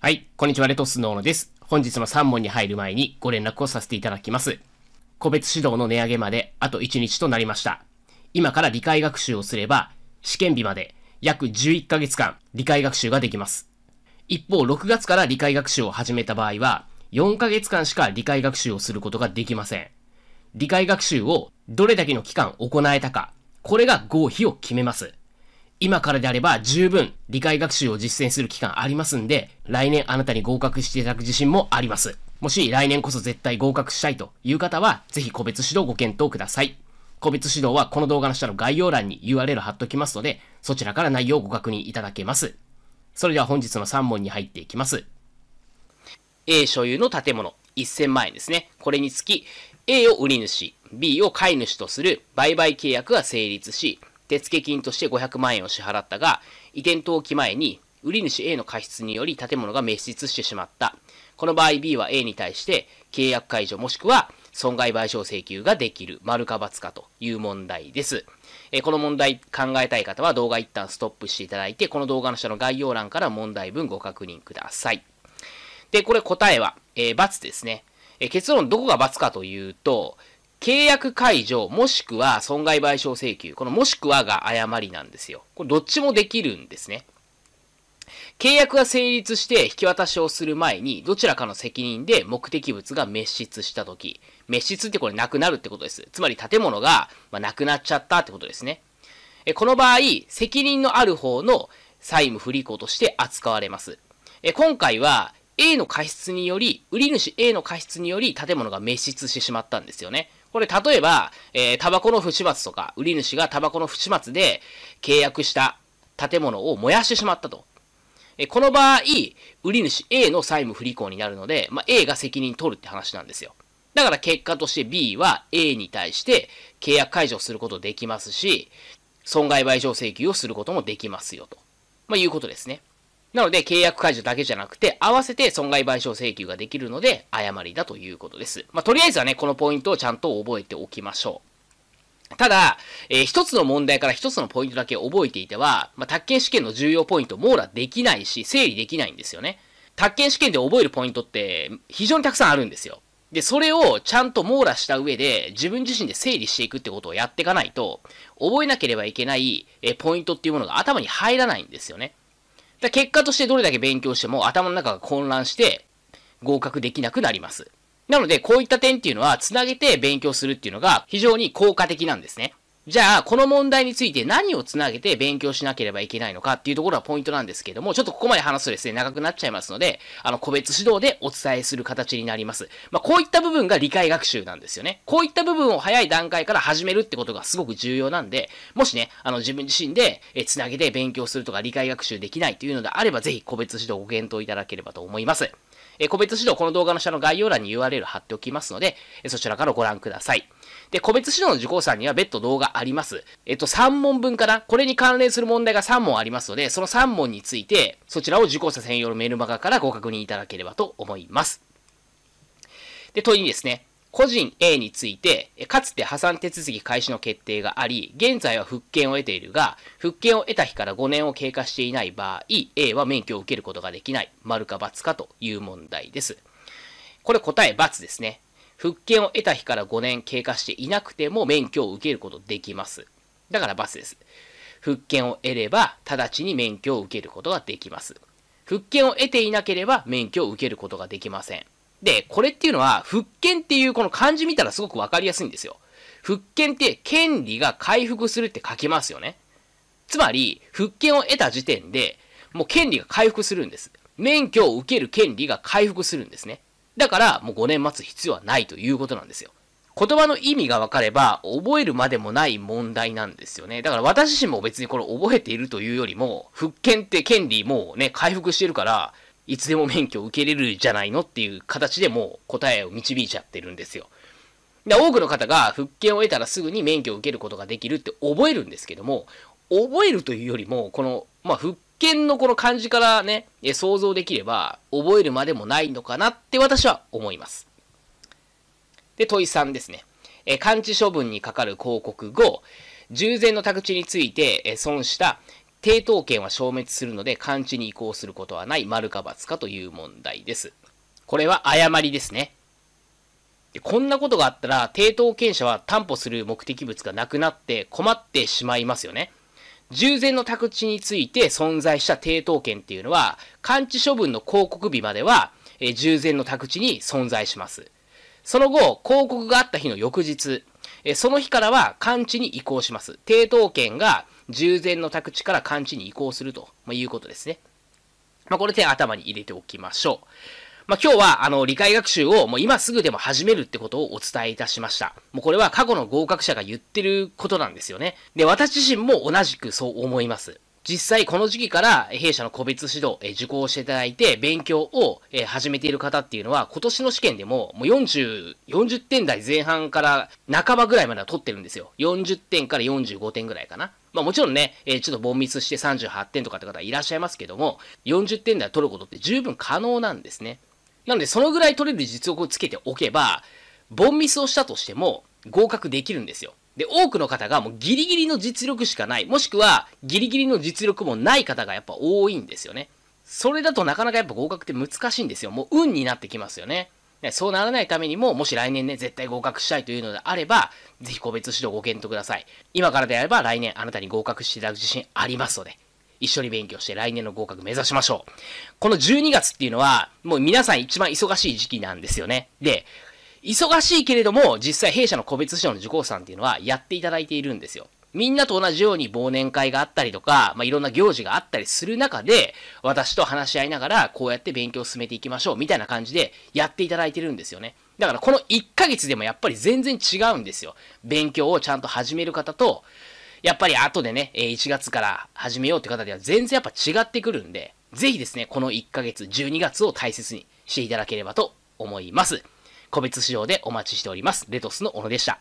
はい、こんにちは、レトスノーノです。本日の3問に入る前にご連絡をさせていただきます。個別指導の値上げまであと1日となりました。今から理解学習をすれば、試験日まで約11ヶ月間理解学習ができます。一方、6月から理解学習を始めた場合は、4ヶ月間しか理解学習をすることができません。理解学習をどれだけの期間行えたか、これが合否を決めます。今からであれば十分理解学習を実践する期間ありますんで、来年あなたに合格していただく自信もあります。もし来年こそ絶対合格したいという方は、ぜひ個別指導ご検討ください。個別指導はこの動画の下の概要欄に URL 貼っときますので、そちらから内容をご確認いただけます。それでは本日の3問に入っていきます。A 所有の建物、1000万円ですね。これにつき、A を売り主、B を買い主とする売買契約が成立し、手付金として500万円を支払ったが、移転登記前に売り主 A の過失により建物が滅失してしまった。この場合 B は A に対して契約解除もしくは損害賠償請求ができる、丸か罰かという問題です。えー、この問題考えたい方は動画一旦ストップしていただいて、この動画の下の概要欄から問題文ご確認ください。で、これ答えは、えー、×ですね。え結論どこが罰かというと、契約解除もしくは損害賠償請求。このもしくはが誤りなんですよ。これどっちもできるんですね。契約が成立して引き渡しをする前に、どちらかの責任で目的物が滅失したとき、滅失ってこれなくなるってことです。つまり建物が、まなくなっちゃったってことですね。えこの場合、責任のある方の債務不履行として扱われます。え今回は、A の過失により、売り主 A の過失により建物が滅失してしまったんですよね。これ例えば、えー、タバコの不始末とか、売り主がタバコの不始末で契約した建物を燃やしてしまったと。えー、この場合、売り主 A の債務不履行になるので、まあ、A が責任取るって話なんですよ。だから結果として B は A に対して契約解除することできますし、損害賠償請求をすることもできますよと。まあ、いうことですね。なので、契約解除だけじゃなくて、合わせて損害賠償請求ができるので、誤りだということです。まあ、とりあえずはね、このポイントをちゃんと覚えておきましょう。ただ、えー、一つの問題から一つのポイントだけ覚えていては、まあ、宅建試験の重要ポイント網羅できないし、整理できないんですよね。宅建試験で覚えるポイントって非常にたくさんあるんですよ。で、それをちゃんと網羅した上で自分自身で整理していくってことをやっていかないと、覚えなければいけないえポイントっていうものが頭に入らないんですよね。だ結果としてどれだけ勉強しても頭の中が混乱して合格できなくなります。なので、こういった点っていうのは、つなげて勉強するっていうのが非常に効果的なんですね。じゃあ、この問題について何をつなげて勉強しなければいけないのかっていうところがポイントなんですけども、ちょっとここまで話すとですね、長くなっちゃいますので、あの、個別指導でお伝えする形になります。まあ、こういった部分が理解学習なんですよね。こういった部分を早い段階から始めるってことがすごく重要なんで、もしね、あの、自分自身で、え、つなげて勉強するとか理解学習できないというのであれば、ぜひ個別指導をご検討いただければと思います。え個別指導、この動画の下の概要欄に URL 貼っておきますので、えそちらからご覧ください。で、個別指導の受講者には別途動画あります。えっと、3問分かなこれに関連する問題が3問ありますので、その3問について、そちらを受講者専用のメルマガからご確認いただければと思います。で、問いにですね、個人 A について、かつて破産手続き開始の決定があり、現在は復権を得ているが、復権を得た日から5年を経過していない場合、A は免許を受けることができない、丸か×かという問題です。これ答え×ですね。復権を得た日から5年経過していなくても免許を受けることできます。だから×です。復権を得れば、直ちに免許を受けることができます。復権を得ていなければ免許を受けることができません。で、これっていうのは、復権っていうこの漢字見たらすごくわかりやすいんですよ。復権って権利が回復するって書きますよね。つまり、復権を得た時点で、もう権利が回復するんです。免許を受ける権利が回復するんですね。だから、もう5年待つ必要はないということなんですよ。言葉の意味が分かれば、覚えるまでもない問題なんですよね。だから私自身も別にこれ覚えているというよりも、復権って権利もうね、回復してるから、いつでも免許を受けれるじゃないのっていう形でもう答えを導いちゃってるんですよ。で多くの方が復権を得たらすぐに免許を受けることができるって覚えるんですけども、覚えるというよりも、この、まあ、復権のこの漢字からね、想像できれば、覚えるまでもないのかなって私は思います。で、問い3ですね。え、完治処分にかかる広告後、従前の宅地について損した抵当権は消滅するので、漢字に移行することはない、丸か×かという問題です。これは誤りですね。こんなことがあったら、抵当権者は担保する目的物がなくなって困ってしまいますよね。従前の宅地について存在した抵当権っていうのは、完治処分の広告日までは、え従前の宅地に存在します。その後、広告があった日の翌日、えその日からは完治に移行します。抵当権が従前の宅地から完治に移行すると、まいうことですね。まあ、これで頭に入れておきましょう。まあ、今日は、あの、理解学習をもう今すぐでも始めるってことをお伝えいたしました。もうこれは過去の合格者が言ってることなんですよね。で、私自身も同じくそう思います。実際この時期から弊社の個別指導、え受講していただいて勉強を、え始めている方っていうのは今年の試験でももう40、40点台前半から半ばぐらいまでは取ってるんですよ。40点から45点ぐらいかな。まあもちろんね、えー、ちょっと凡ミスして38点とかって方いらっしゃいますけども、40点台取ることって十分可能なんですね。なので、そのぐらい取れる実力をつけておけば、凡ミスをしたとしても合格できるんですよ。で、多くの方がもうギリギリの実力しかない、もしくはギリギリの実力もない方がやっぱ多いんですよね。それだとなかなかやっぱ合格って難しいんですよ。もう運になってきますよね。そうならないためにも、もし来年ね、絶対合格したいというのであれば、ぜひ個別指導ご検討ください。今からであれば、来年あなたに合格していただく自信ありますので、一緒に勉強して来年の合格目指しましょう。この12月っていうのは、もう皆さん一番忙しい時期なんですよね。で、忙しいけれども、実際弊社の個別指導の受講さんっていうのはやっていただいているんですよ。みんなと同じように忘年会があったりとか、まあ、いろんな行事があったりする中で、私と話し合いながら、こうやって勉強を進めていきましょう、みたいな感じでやっていただいてるんですよね。だからこの1ヶ月でもやっぱり全然違うんですよ。勉強をちゃんと始める方と、やっぱり後でね、1月から始めようって方では全然やっぱ違ってくるんで、ぜひですね、この1ヶ月、12月を大切にしていただければと思います。個別指導でお待ちしております。レトスの小野でした。